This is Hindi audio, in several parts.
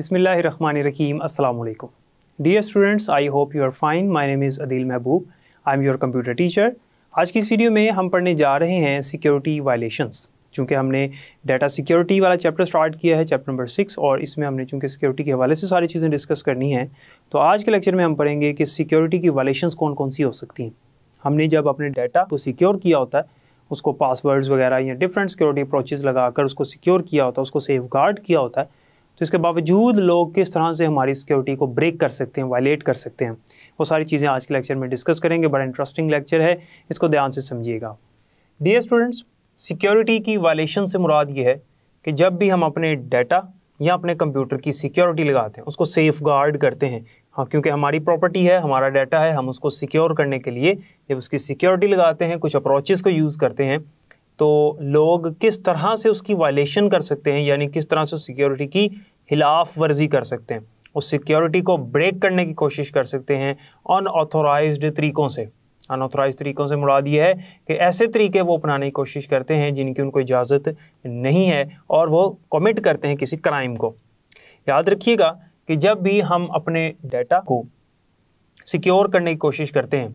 Bismillahirrahmanirrahim. Assalamu dear students I hope you are fine my name is Adeel Mahboob I am am your teacher आज की इस वीडियो में हम पढ़ने जा रहे हैं सिक्योरिटी वायलेशंस चूँकि हमने डाटा सिक्योरिटी वाला चैप्टर स्टार्ट किया है चैप्टर नंबर सिक्स और इसमें हमने चूँकि सिक्योरिटी के हवाले से सारी चीज़ें डिस्कस करनी है तो आज के लेक्चर में हम पढ़ेंगे कि सिक्योरिटी की वायलेशंस कौन कौन सी हो सकती हैं हमने जब अपने डाटा को सिक्योर किया होता है उसको पासवर्ड्स वगैरह या डिफरेंट सिक्योरिटी अप्रोचेज़ लगाकर उसको सिक्योर किया होता है उसको सेफ गार्ड किया होता है तो इसके बावजूद लोग किस तरह से हमारी सिक्योरिटी को ब्रेक कर सकते हैं वायलेट कर सकते हैं वो सारी चीज़ें आज के लेक्चर में डिस्कस करेंगे बड़ा इंटरेस्टिंग लेक्चर है इसको ध्यान से समझिएगा डी स्टूडेंट्स सिक्योरिटी की वायलेशन से मुराद ये है कि जब भी हम अपने डाटा या अपने कंप्यूटर की सिक्योरिटी लगाते हैं उसको सेफ गार्ड करते हैं हाँ क्योंकि हमारी प्रॉपर्टी है हमारा डाटा है हम उसको सिक्योर करने के लिए जब उसकी सिक्योरिटी लगाते हैं कुछ अप्रोचेज़ को यूज़ करते हैं तो लोग किस तरह से उसकी वायलेशन कर सकते हैं यानी किस तरह से सिक्योरिटी की खिलाफ वर्जी कर सकते हैं उस सिक्योरिटी को ब्रेक करने की कोशिश कर सकते हैं अनऑथोराइज तरीक़ों से अनऑथोराइज तरीक़ों से मुराद ये है कि ऐसे तरीके वो अपनाने की कोशिश करते हैं जिनकी उनको इजाज़त नहीं है और वो कमिट करते हैं किसी क्राइम को याद रखिएगा कि जब भी हम अपने डाटा को सिक्योर करने की कोशिश करते हैं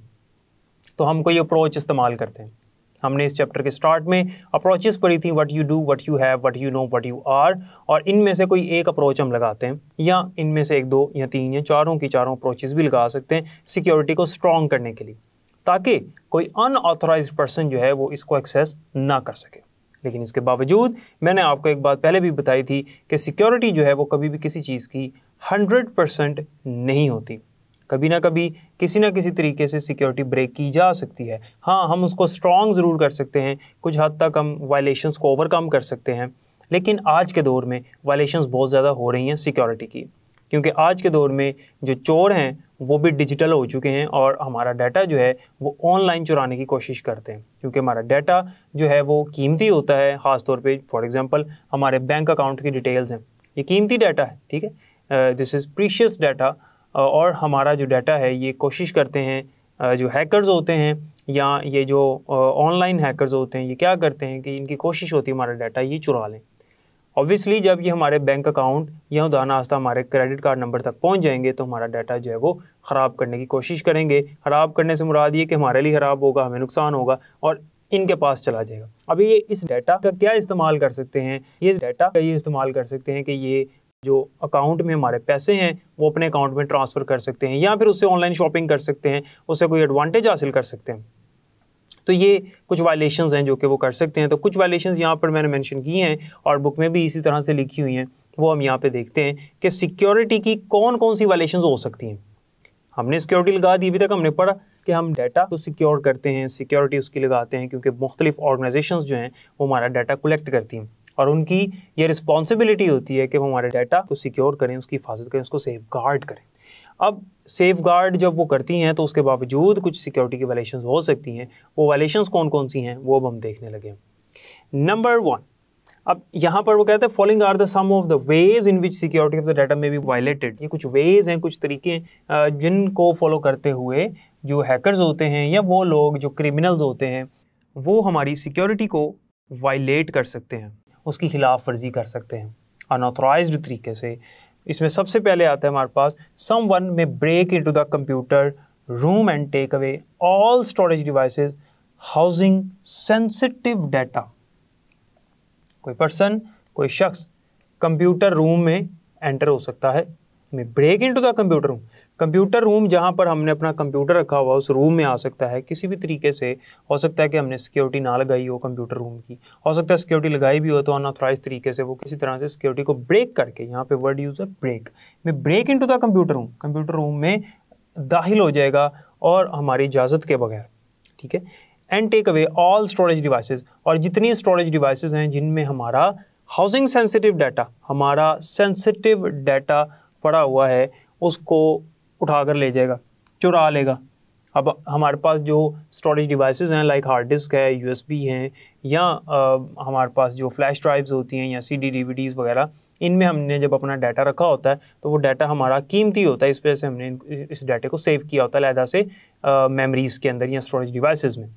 तो हम कोई अप्रोच इस्तेमाल करते हैं हमने इस चैप्टर के स्टार्ट में अप्रोचेस पढ़ी थी what you do what you have what you know what you are और इनमें से कोई एक अप्रोच हम लगाते हैं या इनमें से एक दो या तीन या चारों की चारों अप्रोचेस भी लगा सकते हैं सिक्योरिटी को स्ट्रॉन्ग करने के लिए ताकि कोई अनऑथोराइज पर्सन जो है वो इसको एक्सेस ना कर सके लेकिन इसके बावजूद मैंने आपको एक बात पहले भी बताई थी कि सिक्योरिटी जो है वो कभी भी किसी चीज़ की हंड्रेड परसेंट नहीं होती कभी ना कभी किसी ना किसी तरीके से सिक्योरिटी ब्रेक की जा सकती है हाँ हम उसको स्ट्रॉन्ग ज़रूर कर सकते हैं कुछ हद तक हम वायलेशंस को ओवरकम कर सकते हैं लेकिन आज के दौर में वायलेशंस बहुत ज़्यादा हो रही हैं सिक्योरिटी की क्योंकि आज के दौर में जो चोर हैं वो भी डिजिटल हो चुके हैं और हमारा डाटा जो है वो ऑनलाइन चुराने की कोशिश करते हैं क्योंकि हमारा डाटा जो है वो कीमती होता है ख़ासतौर पर फॉर एग्ज़ाम्पल हमारे बैंक अकाउंट की डिटेल्स हैं ये कीमती डाटा है ठीक है दिस इज़ प्रीशियस डाटा और हमारा जो डाटा है ये कोशिश करते हैं जो हैकर्स होते हैं या ये जो ऑनलाइन हैकर्स होते हैं ये क्या करते हैं कि इनकी कोशिश होती है हमारा डाटा ये चुरा लें ऑब्वियसली जब ये हमारे बैंक अकाउंट या उदाहरण आस्था हमारे क्रेडिट कार्ड नंबर तक पहुंच जाएंगे तो हमारा डाटा जो है वो ख़राब करने की कोशिश करेंगे ख़राब करने से मुराद ये कि हमारे लिए ख़राब होगा हमें नुकसान होगा और इनके पास चला जाएगा अभी ये इस डाटा का क्या इस्तेमाल कर सकते हैं ये डाटा का ये इस्तेमाल कर सकते हैं कि ये जो अकाउंट में हमारे पैसे हैं वो अपने अकाउंट में ट्रांसफ़र कर सकते हैं या फिर उससे ऑनलाइन शॉपिंग कर सकते हैं उससे कोई एडवांटेज हासिल कर सकते हैं तो ये कुछ वायलेशंस हैं जो कि वो कर सकते हैं तो कुछ वायलेशंस यहाँ पर मैंने मेंशन की हैं और बुक में भी इसी तरह से लिखी हुई हैं वो हम यहाँ पर देखते हैं कि सिक्योरिटी की कौन कौन सी वायलेशन हो सकती हैं हमने सिक्योरिटी लगा दी अभी तक हमने पढ़ा कि हम डाटा को सिक्योर करते हैं सिक्योरिटी उसकी लगाते हैं क्योंकि मुख्तलिफ ऑर्गनाइजेशन जो हैं वो हमारा डाटा कलेक्ट करती हैं और उनकी ये रिस्पॉन्सिबिलिटी होती है कि वो हमारे डाटा को सिक्योर करें उसकी हिफाजत करें उसको सेफ गार्ड करें अब सेफ गार्ड जब वो करती हैं तो उसके बावजूद कुछ सिक्योरिटी की वायलेशन हो सकती हैं वो वायलेशन कौन कौन सी हैं वो अब हम देखने लगे नंबर वन अब यहाँ पर वो कहते हैं following are the some of the ways in which security of the data may be violated ये कुछ वेज हैं कुछ तरीके जिनको फॉलो करते हुए जो हैकर्स होते हैं या वो लोग जो क्रिमिनल्स होते हैं वो हमारी सिक्योरिटी को वायलेट कर सकते हैं उसकी खिलाफ वर्जी कर सकते हैं अनऑथराइज तरीके से इसमें सबसे पहले आता है हमारे पास someone may break into the computer room and take away all storage device housing sensitive data कोई पर्सन कोई शख्स कंप्यूटर रूम में एंटर हो सकता है may break into the computer room computer room जहाँ पर हमने अपना कंप्यूटर रखा हुआ उस रूम में आ सकता है किसी भी तरीके से हो सकता है कि हमने सिक्योरिटी ना लगाई हो कंप्यूटर रूम की हो सकता है सिक्योरिटी लगाई भी हो तो अनऑथराइज तरीके से वो किसी तरह से सिक्योरिटी को ब्रेक करके यहाँ पे वर्ड यूज़ है ब्रेक में break into the computer room computer room में दाखिल हो जाएगा और हमारी इजाज़त के बगैर ठीक है and take away all storage devices और जितनी स्टोरेज डिवाइसेज हैं जिनमें हमारा हाउसिंग सेंसिटिव डाटा हमारा सेंसिटिव डाटा पड़ा हुआ है उसको उठा कर ले जाएगा चुरा लेगा अब हमारे पास जो स्टोरेज डिवाइसेस हैं लाइक हार्ड डिस्क है यूएसबी हैं या आ, हमारे पास जो फ्लैश ड्राइव्स होती हैं या सीडी डीवीडीज़ वगैरह इनमें हमने जब अपना डाटा रखा होता है तो वो डाटा हमारा कीमती होता है इस वजह से हमने इस डाटे को सेव किया होता है लहदा से मेमरीज़ के अंदर या स्टोरेज डिवाइसेस में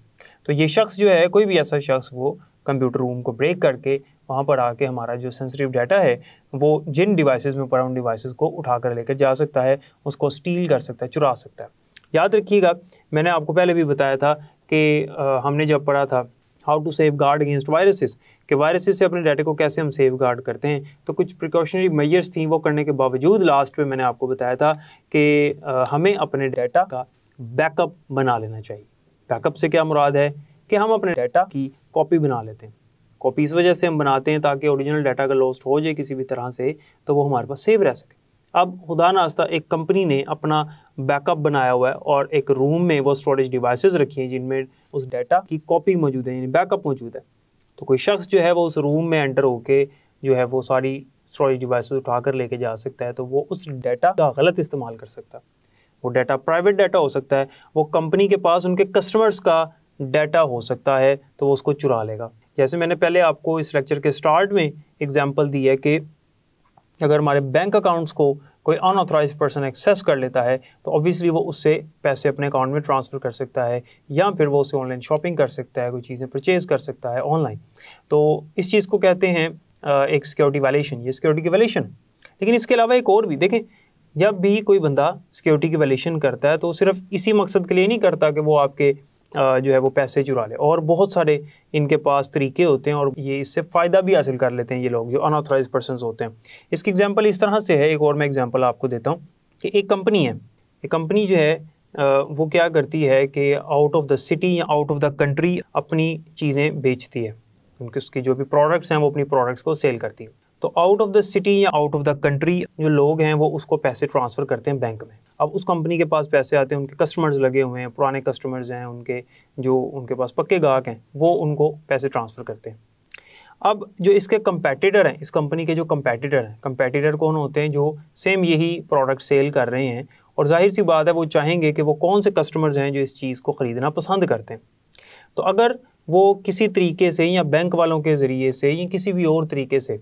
तो ये शख्स जो है कोई भी ऐसा शख्स वो कंप्यूटर रूम को ब्रेक करके वहाँ पर आके हमारा जो सेंसिटिव डाटा है वो जिन डिवाइसेस में पड़ा उन डिवाइसेस को उठा कर लेकर जा सकता है उसको स्टील कर सकता है चुरा सकता है याद रखिएगा मैंने आपको पहले भी बताया था कि आ, हमने जब पढ़ा था how to safeguard against viruses कि वायरसेस से अपने डाटे को कैसे हम सेफ गार्ड करते हैं तो कुछ प्रिकॉशनरी मेजर्स थी वो करने के बावजूद लास्ट में मैंने आपको बताया था कि आ, हमें अपने डाटा का बैकअप बना लेना चाहिए बैकअप से क्या मुराद है कि हम अपने डाटा की कॉपी बना लेते हैं कॉपी इस वजह से हम बनाते हैं ताकि ओरिजिनल डाटा का लॉस्ट हो जाए किसी भी तरह से तो वो हमारे पास सेव रह सके अब खुदा नास्ता एक कंपनी ने अपना बैकअप बनाया हुआ है और एक रूम में वो स्टोरेज डिवाइसेस रखी हैं जिनमें उस डाटा की कॉपी मौजूद है यानी बैकअप मौजूद है तो कोई शख्स जो है वो उस रूम में एंटर होके जो है वो सारी स्टोरेज डिवाइसेस उठा कर लेके जा सकता है तो वो उस डाटा का गलत इस्तेमाल कर सकता है वो डाटा प्राइवेट डाटा हो सकता है वो कंपनी के पास उनके कस्टमर्स का डाटा हो सकता है तो वो उसको चुरा लेगा जैसे मैंने पहले आपको इस लेक्चर के स्टार्ट में एग्जाम्पल दी है कि अगर हमारे बैंक अकाउंट्स को कोई अनऑथराइज पर्सन एक्सेस कर लेता है तो ऑब्वियसली वो उससे पैसे अपने अकाउंट में ट्रांसफ़र कर सकता है या फिर वो उसे ऑनलाइन शॉपिंग कर सकता है कोई चीज़ें परचेज़ कर सकता है ऑनलाइन तो इस चीज़ को कहते हैं एक सिक्योरिटी वैलेशन ये सिक्योरिटी की वैलेशन लेकिन इसके अलावा एक और भी देखें जब भी कोई बंदा सिक्योरिटी की वैल्यूशन करता है तो सिर्फ इसी मकसद के लिए नहीं करता कि वो आपके जो है वो पैसे चुरा ले और बहुत सारे इनके पास तरीके होते हैं और ये इससे फ़ायदा भी हासिल कर लेते हैं ये लोग जो अनऑथराइज पर्सन होते हैं इसकी एग्जाम्पल इस तरह से है एक और मैं एग्जाम्पल आपको देता हूँ कि एक कंपनी है ये कंपनी जो है वो क्या करती है कि आउट ऑफ द सिटी या आउट ऑफ द कंट्री अपनी चीज़ें बेचती है उनके उसके जो भी प्रोडक्ट्स हैं वो अपनी प्रोडक्ट्स को सेल करती है तो आउट ऑफ द सिटी या आउट ऑफ द कंट्री जो लोग हैं वो उसको पैसे ट्रांसफ़र करते हैं बैंक में अब उस कंपनी के पास पैसे आते हैं उनके कस्टमर्स लगे हुए हैं पुराने कस्टमर्स हैं उनके जो उनके पास पक्के गाहक हैं वो उनको पैसे ट्रांसफ़र करते हैं अब जो इसके कंपेटिटर हैं इस कंपनी के जो कंपेटिटर हैं कंपेटिटर कौन होते हैं जो सेम यही प्रोडक्ट सेल कर रहे हैं और जाहिर सी बात है वो चाहेंगे कि वो कौन से कस्टमर्स हैं जो इस चीज़ को ख़रीदना पसंद करते हैं तो अगर वो किसी तरीके से या बैंक वालों के ज़रिए से या किसी भी और तरीके से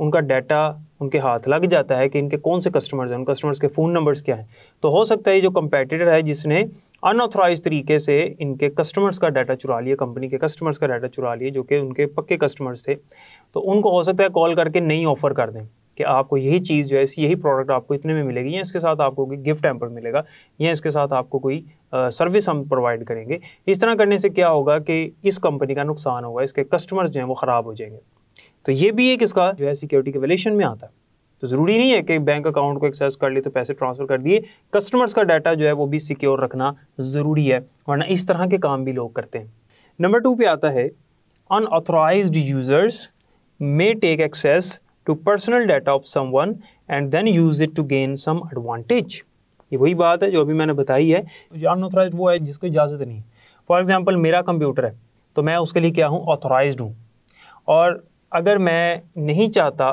उनका डाटा उनके हाथ लग जाता है कि इनके कौन से कस्टमर्स हैं उन कस्टमर्स के फ़ोन नंबर्स क्या हैं तो हो सकता है जो कंपेटिटर है जिसने अनऑथोराइज तरीके से इनके कस्टमर्स का डाटा चुरा लिया कंपनी के कस्टमर्स का डाटा चुरा लिया जो कि उनके पक्के कस्टमर्स थे तो उनको हो सकता है कॉल करके नई ऑफ़र कर दें कि आपको यही चीज़ जो है यही प्रोडक्ट आपको इतने में मिलेगी या इसके साथ आपको कोई गिफ्ट एम्पर मिलेगा या इसके साथ आपको कोई सर्विस हम प्रोवाइड करेंगे इस तरह करने से क्या होगा कि इस कंपनी का नुकसान होगा इसके कस्टमर्स जो हैं वो ख़राब हो जाएंगे तो ये भी एक इसका जो है सिक्योरिटी के वलेशन में आता है तो ज़रूरी नहीं है कि बैंक अकाउंट को एक्सेस कर लिए तो पैसे ट्रांसफ़र कर दिए कस्टमर्स का डाटा जो है वो भी सिक्योर रखना ज़रूरी है वरना इस तरह के काम भी लोग करते हैं नंबर टू पे आता है unauthorised users may take access to personal data of someone and then use it to gain some advantage ये वही बात है जो अभी मैंने बताई है अनऑथराइज वो है जिसको इजाज़त नहीं फॉर एग्ज़ाम्पल मेरा कंप्यूटर है तो मैं उसके लिए क्या हूँ ऑथोराइज हूँ और अगर मैं नहीं चाहता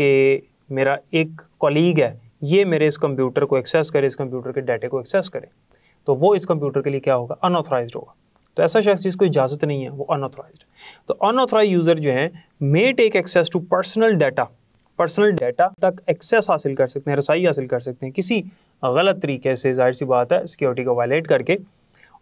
कि मेरा एक कॉलीग है ये मेरे इस कंप्यूटर को एक्सेस करे इस कंप्यूटर के डाटे को एक्सेस करे तो वो इस कंप्यूटर के लिए क्या होगा अनऑथराइज होगा तो ऐसा शख्स जिसको इजाज़त नहीं है वो अनऑथराइज तो अनऑथराइज यूज़र जो है may take access to personal data personal data तक एक्सेस हासिल कर सकते हैं रसाई हासिल कर सकते हैं किसी गलत तरीके से जाहिर सी बात है सिक्योरिटी को वायलेट करके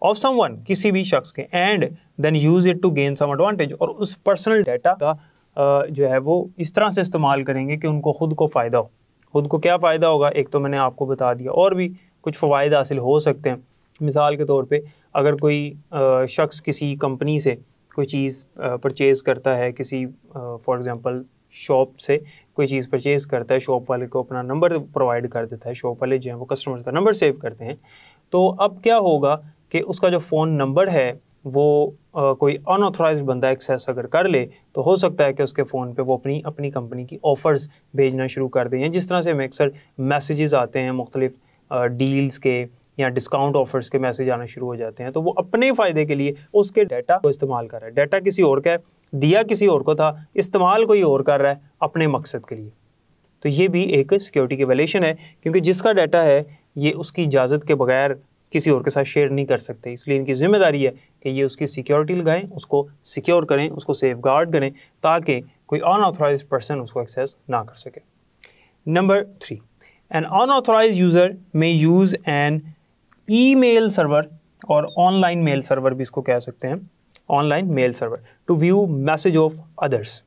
ऑफ सम वन किसी भी शख्स के and then use it to gain some advantage और उस पर्सनल डाटा का जो है वो इस तरह से इस्तेमाल करेंगे कि उनको ख़ुद को फ़ायदा हो खुद को क्या फ़ायदा होगा एक तो मैंने आपको बता दिया और भी कुछ फ़वाद हासिल हो सकते हैं मिसाल के तौर पे अगर कोई शख्स किसी कंपनी से कोई चीज़ परचेज़ करता है किसी फॉर एग्ज़ाम्पल शॉप से कोई चीज़ परचेज़ करता है शॉप वाले को अपना नंबर प्रोवाइड कर देता है शॉप वाले जो हैं वो कस्टमर का नंबर सेव करते हैं तो अब क्या होगा कि उसका जो फ़ोन नंबर है वो आ, कोई अनऑथोराइज बंदा एक्सेस अगर कर ले तो हो सकता है कि उसके फ़ोन पे वो अपनी अपनी कंपनी की ऑफ़र्स भेजना शुरू कर दें जिस तरह से हमें अक्सर मैसेजेस आते हैं मुख्तलिफ डील्स के या डिस्काउंट ऑफर्स के मैसेज आना शुरू हो जाते हैं तो वो अपने फ़ायदे के लिए उसके डाटा को इस्तेमाल कर रहा है डाटा किसी और का है दिया किसी और को था इस्तेमाल कोई और कर रहा है अपने मकसद के लिए तो ये भी एक सिक्योरिटी की वैलेशन है क्योंकि जिसका डाटा है ये उसकी इजाज़त के बगैर किसी और के साथ शेयर नहीं कर सकते इसलिए इनकी जिम्मेदारी है कि ये उसकी सिक्योरिटी लगाएं उसको सिक्योर करें उसको सेफ गार्ड करें ताकि कोई अनऑथराइज पर्सन उसको एक्सेस ना कर सके number three an unauthorised user may use an email server और ऑनलाइन मेल सर्वर भी इसको कह सकते हैं online mail server to view message of others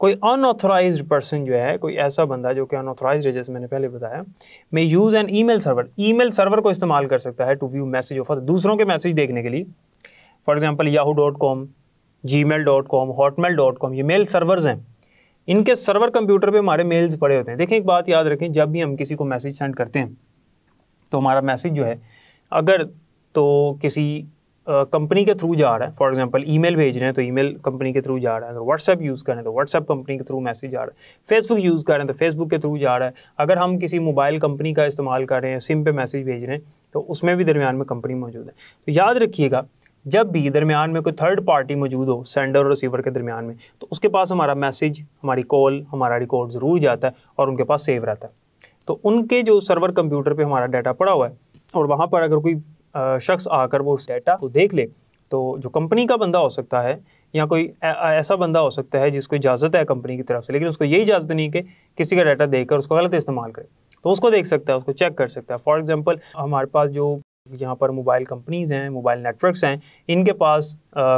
कोई अनऑथोराइज पर्सन जो है कोई ऐसा बंदा जो कि अनऑथोराइज है जैसे मैंने पहले बताया may use an email server email server को इस्तेमाल कर सकता है टू व्यू मैसेज ऑफर दूसरों के मैसेज देखने के लिए for example Yahoo dot com Gmail dot com Hotmail dot com ये मेल सर्वर्स हैं इनके सर्वर कंप्यूटर पर हमारे मेल्स पड़े होते हैं देखें एक बात याद रखें जब भी हम किसी को मैसेज सेंड करते हैं तो हमारा मैसेज जो है अगर तो किसी कंपनी के थ्रू जा रहा है फॉर एग्जांपल ईमेल भेज रहे हैं तो ईमेल कंपनी के थ्रू जा रहा है अगर व्हाट्सएप यूज़ करें तो व्हाट्सएप कंपनी के थ्रू मैसेज जा रहा है फेसबुक यूज़ करें तो फेसबुक के थ्रू जा रहा है अगर हम किसी मोबाइल कंपनी का इस्तेमाल कर रहे हैं सिम पे मैसेज भेज रहे हैं तो उसमें भी दरमियान में कंपनी मौजूद है तो याद रखिएगा जब भी दरमियान में कोई थर्ड पार्टी मौजूद हो सेंडर और रिसीवर के दरमियान में तो उसके पास हमारा मैसेज हमारी कॉल हमारा रिकॉर्ड ज़रूर जाता है और उनके पास सेव रहता है तो उनके जो सर्वर कंप्यूटर पर हमारा डाटा पड़ा हुआ है और वहाँ पर अगर कोई शख्स आकर वो उस डेटा को देख ले तो जो कंपनी का बंदा हो सकता है या कोई ऐसा बंदा हो सकता है जिसको इजाज़त है कंपनी की तरफ से लेकिन उसको ये इजाज़त नहीं कि किसी का डाटा कर उसको गलत इस्तेमाल करे तो उसको देख सकता है उसको चेक कर सकता है फॉर एग्ज़ाम्पल हमारे पास जो यहाँ पर मोबाइल कंपनीज़ हैं मोबाइल नेटवर्क्स हैं इनके पास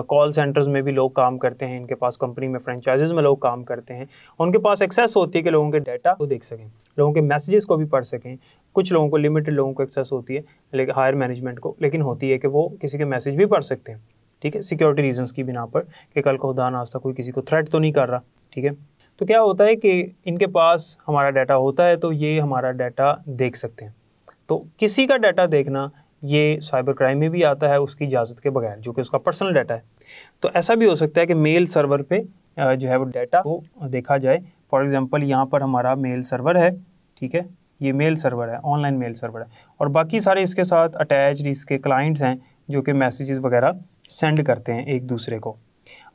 कॉल सेंटर्स में भी लोग काम करते हैं इनके पास कंपनी में फ्रेंचाइजेज में लोग काम करते हैं उनके पास एक्सेस होती है कि लोगों के डाटा को देख सकें लोगों के मैसेजेस को भी पढ़ सकें कुछ लोगों को लिमिटेड लोगों को एक्सेस होती है लेकिन हायर मैनेजमेंट को लेकिन होती है कि वो किसी के मैसेज भी पढ़ सकते हैं ठीक है सिक्योरिटी रीजंस की बिना पर कि कल को खुदा नास्ता कोई किसी को थ्रेट तो नहीं कर रहा ठीक है तो क्या होता है कि इनके पास हमारा डाटा होता है तो ये हमारा डाटा देख सकते हैं तो किसी का डाटा देखना ये साइबर क्राइम में भी आता है उसकी इजाज़त के बगैर जो कि उसका पर्सनल डाटा है तो ऐसा भी हो सकता है कि मेल सर्वर पे जो है वो डाटा को देखा जाए फॉर एग्ज़ाम्पल यहाँ पर हमारा मेल सर्वर है ठीक है ये मेल सर्वर है ऑनलाइन मेल सर्वर है और बाकी सारे इसके साथ अटैच इसके क्लाइंट्स हैं जो कि मैसेजेस वगैरह सेंड करते हैं एक दूसरे को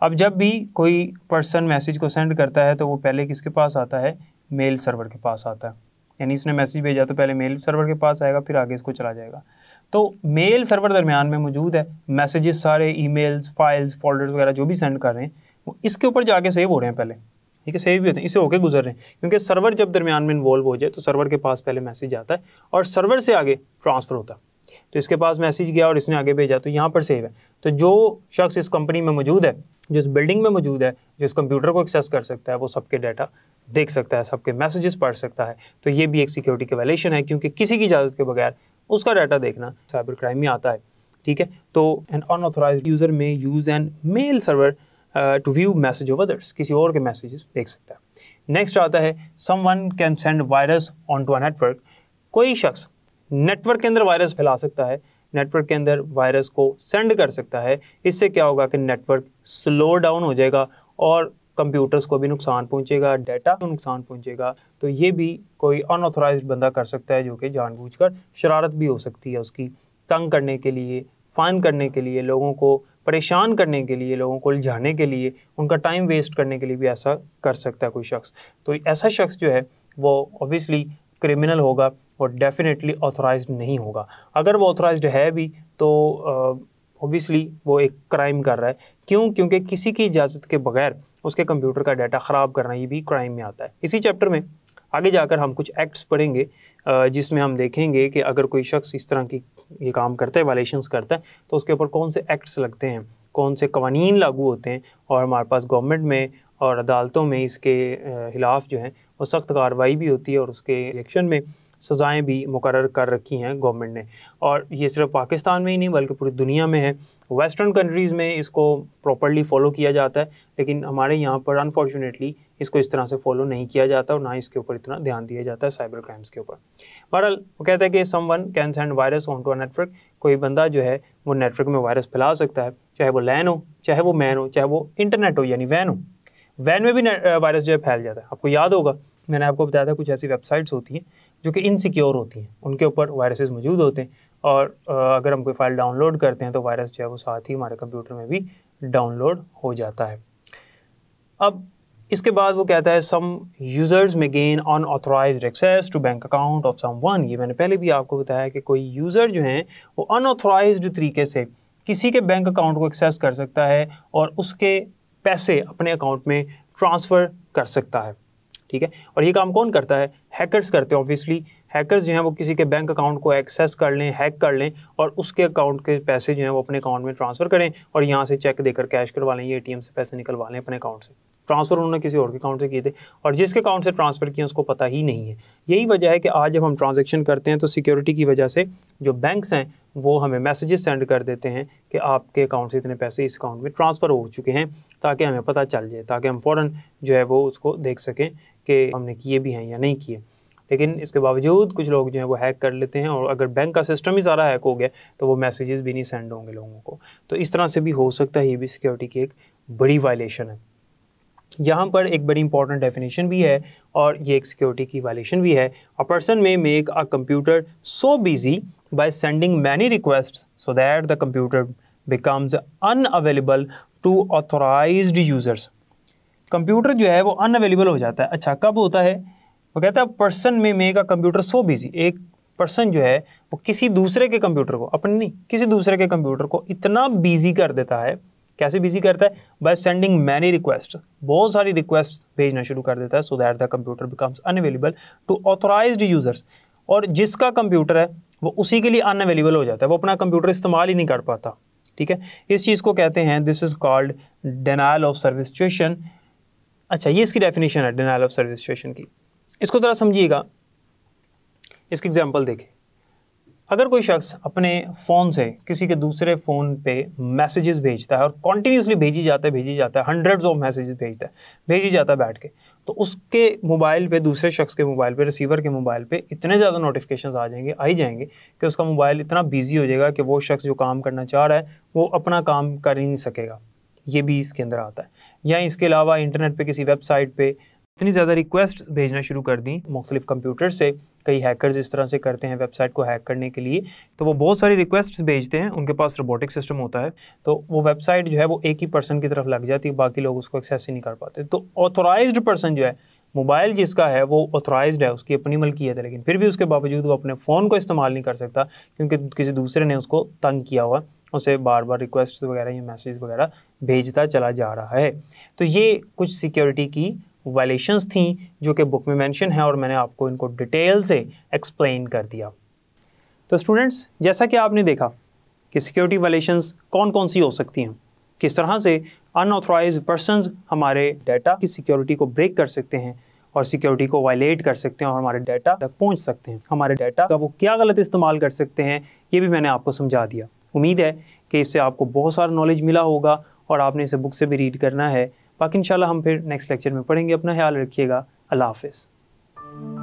अब जब भी कोई पर्सन मैसेज को सेंड करता है तो वो पहले किसके पास आता है मेल सर्वर के पास आता है यानी इसने मैसेज भेजा तो पहले मेल सर्वर के पास आएगा फिर आगे इसको चला जाएगा तो मेल सर्वर दरमियान में मौजूद है मैसेजेस सारे ईमेल्स फाइल्स फोल्डर्स वगैरह जो भी सेंड कर रहे हैं वो इसके ऊपर जाके सेव हो रहे हैं पहले ठीक है सेव भी होते हैं इसे होकर गुजर रहे हैं क्योंकि सर्वर जब दरमियान में इन्वॉल्व हो जाए तो सर्वर के पास पहले मैसेज आता है और सर्वर से आगे ट्रांसफ़र होता है तो इसके पास मैसेज गया और इसने आगे भेजा तो यहाँ पर सेव है तो जो शख्स इस कंपनी में मौजूद है जो इस बिल्डिंग में मौजूद है जो इस कंप्यूटर को एक्सेस कर सकता है वो सबके डाटा देख सकता है सबके मैसेजेस पढ़ सकता है तो ये भी एक सिक्योरिटी का वैलेशन है क्योंकि किसी की इजाज़त के बगैर उसका डाटा देखना साइबर क्राइम में आता है ठीक है तो an unauthorised user may use an mail server to view message of others किसी और के मैसेजेस देख सकता है नेक्स्ट आता है someone can send virus onto a network कोई शख्स नेटवर्क के अंदर वायरस फैला सकता है नेटवर्क के अंदर वायरस को सेंड कर सकता है इससे क्या होगा कि नेटवर्क स्लो डाउन हो जाएगा और कंप्यूटर्स को भी नुकसान पहुंचेगा डाटा को नुकसान पहुंचेगा तो ये भी कोई अनऑथोराइज बंदा कर सकता है जो कि जानबूझकर शरारत भी हो सकती है उसकी तंग करने के लिए फाइन करने के लिए लोगों को परेशान करने के लिए लोगों को उलझाने के लिए उनका टाइम वेस्ट करने के लिए भी ऐसा कर सकता है कोई शख्स तो ऐसा शख्स जो है वो ऑब्वियसली क्रिमिनल होगा और डेफिनेटली ऑथोराइज नहीं होगा अगर वो ऑथोराइज है भी तो ऑब्वियसली वो एक क्राइम कर रहा है क्यों क्योंकि किसी की इजाज़त के बगैर उसके कंप्यूटर का डाटा ख़राब करना ये भी क्राइम में आता है इसी चैप्टर में आगे जाकर हम कुछ एक्ट्स पढ़ेंगे जिसमें हम देखेंगे कि अगर कोई शख्स इस तरह की ये काम करता है वायलेशंस करता है तो उसके ऊपर कौन से एक्ट्स लगते हैं कौन से कवानीन लागू होते हैं और हमारे पास गवर्नमेंट में और अदालतों में इसके खिलाफ जो है वो सख्त कार्रवाई भी होती है और उसके इलेक्शन में सज़ाएँ भी मुकर कर रखी हैं गवर्नमेंट ने और ये सिर्फ पाकिस्तान में ही नहीं बल्कि पूरी दुनिया में है वेस्टर्न कंट्रीज़ में इसको प्रॉपरली फॉलो किया जाता है लेकिन हमारे यहाँ पर अनफॉर्चुनेटली इसको इस तरह से फॉलो नहीं किया जाता और ना इसके ऊपर इतना ध्यान दिया जाता है साइबर क्राइम्स के ऊपर बहरहाल वो कहता है कि someone can send virus onto a network कोई बंदा जो है वो नेटवर्क में वायरस फैला सकता है चाहे वो लैन हो चाहे वो मैन हो चाहे वो इंटरनेट हो यानी वैन हो वैन में भी वायरस जो है फैल जाता है आपको याद होगा मैंने आपको बताया था कुछ ऐसी वेबसाइट्स होती हैं जो कि इनसिक्योर होती हैं उनके ऊपर वायरसेस मौजूद होते हैं और अगर हम कोई फाइल डाउनलोड करते हैं तो वायरस जो है वो साथ ही हमारे कंप्यूटर में भी डाउनलोड हो जाता है अब इसके बाद वो कहता है some users may gain unauthorised access to bank account of someone ये मैंने पहले भी आपको बताया कि कोई यूज़र जो हैं वो अनऑथोराइज तरीके से किसी के बैंक अकाउंट को एक्सेस कर सकता है और उसके पैसे अपने अकाउंट में ट्रांसफ़र कर सकता है ठीक है और ये काम कौन करता है हैकर्स करते हैं ऑब्वियसली हैकर्स जो हैं वो किसी के बैंक अकाउंट को एक्सेस कर लें हैक कर लें और उसके अकाउंट के पैसे जो हैं वो अपने अकाउंट में ट्रांसफ़र करें और यहाँ से चेक देकर कैश करवा लें या ए से पैसे निकलवा लें अपने अकाउंट से ट्रांसफ़र उन्होंने किसी और के अकाउंट से किए थे और जिसके अकाउंट से ट्रांसफ़र किए उसको पता ही नहीं है यही वजह है कि आज जब हम ट्रांजेक्शन करते हैं तो सिक्योरिटी की वजह से जो बैंक्स हैं वो हमें मैसेजेस सेंड कर देते हैं कि आपके अकाउंट से इतने पैसे इस अकाउंट में ट्रांसफ़र हो चुके हैं ताकि हमें पता चल जाए ताकि हम फ़ौर जो है वो उसको देख सकें कि हमने किए भी हैं या नहीं किए लेकिन इसके बावजूद कुछ लोग जो हैं वो हैक कर लेते हैं और अगर बैंक का सिस्टम ही सारा हैक हो गया तो वो मैसेजेस भी नहीं सेंड होंगे लोगों को तो इस तरह से भी हो सकता है ये भी सिक्योरिटी की एक बड़ी वायलेशन है यहाँ पर एक बड़ी इंपॉर्टेंट डेफिनेशन भी है और ये एक सिक्योरिटी की वायलेशन भी है a person may make a computer so busy by sending many request so that the computer becomes unavailable to authorised users computer जो है वो अनअवेलेबल हो जाता है अच्छा कब होता है वो कहता है पर्सन में मे का कंप्यूटर सो बिजी एक पर्सन जो है वो किसी दूसरे के कंप्यूटर को अपने नहीं किसी दूसरे के कंप्यूटर को इतना बिजी कर देता है कैसे बिजी करता है बाय सेंडिंग मैनी रिक्वेस्ट बहुत सारी रिक्वेस्ट भेजना शुरू कर देता है so that the computer becomes unavailable to authorise users और जिसका कंप्यूटर है वो उसी के लिए अनअवेलेबल हो जाता है वो अपना कंप्यूटर इस्तेमाल ही नहीं कर पाता ठीक है इस चीज़ को कहते हैं this is called denial of service situation अच्छा ये इसकी डेफिनेशन है डिनाइल ऑफ सर्विस सिचुएशन की इसको ज़रा समझिएगा इसकी एग्जांपल देखें अगर कोई शख्स अपने फ़ोन से किसी के दूसरे फ़ोन पे मैसेजेस भेजता है और कॉन्टीन्यूसली भेजी जाता है भेजी जाता है हंड्रेड्स ऑफ मैसेजेस भेजता है भेजी जाता है बैठ के तो उसके मोबाइल पे दूसरे शख्स के मोबाइल पे रिसीवर के मोबाइल पे इतने ज़्यादा नोटिफिकेशन आ जाएंगे आ ही जाएंगे कि उसका मोबाइल इतना बिजी हो जाएगा कि वो शख्स जो काम करना चाह रहा है वो अपना काम कर ही नहीं सकेगा ये भी इसके अंदर आता है या इसके अलावा इंटरनेट पे किसी वेबसाइट पे इतनी ज़्यादा रिक्वेस्ट भेजना शुरू कर दी मुख्तलिफ कंप्यूटर से कई हैकर्स इस तरह से करते हैं वेबसाइट को हैक करने के लिए तो वो बहुत सारी रिक्वेस्ट भेजते हैं उनके पास रोबोटिक सिस्टम होता है तो वो वेबसाइट जो है वो एक ही पर्सन की तरफ लग जाती है बाकी लोग उसको एक्सेस ही नहीं कर पाते तो ऑथोराइज पर्सन जो है मोबाइल जिसका है वो ऑथोराइज है उसकी अपनी मलकियत है लेकिन फिर भी उसके बावजूद वो अपने फ़ोन को इस्तेमाल नहीं कर सकता क्योंकि किसी दूसरे ने उसको तंग किया हुआ उसे बार बार रिक्वेस्ट वगैरह या मैसेज वगैरह भेजता चला जा रहा है तो ये कुछ सिक्योरिटी की वायलेशंस थी जो कि बुक में मेंशन है और मैंने आपको इनको डिटेल से एक्सप्लेन कर दिया तो स्टूडेंट्स जैसा कि आपने देखा कि सिक्योरिटी वायलेशंस कौन कौन सी हो सकती हैं किस तरह से अनऑथोराइज पर्सनस हमारे डाटा की सिक्योरिटी को ब्रेक कर सकते हैं और सिक्योरिटी को वायलेट कर सकते हैं और हमारे डाटा तक पहुंच सकते हैं हमारे डाटा का वो क्या गलत इस्तेमाल कर सकते हैं ये भी मैंने आपको समझा दिया उम्मीद है कि इससे आपको बहुत सारा नॉलेज मिला होगा और आपने इसे बुक से भी रीड करना है बाकी इंशाल्लाह हम फिर नेक्स्ट लेक्चर में पढ़ेंगे अपना ख्याल रखिएगा अल्लाह हाफिज़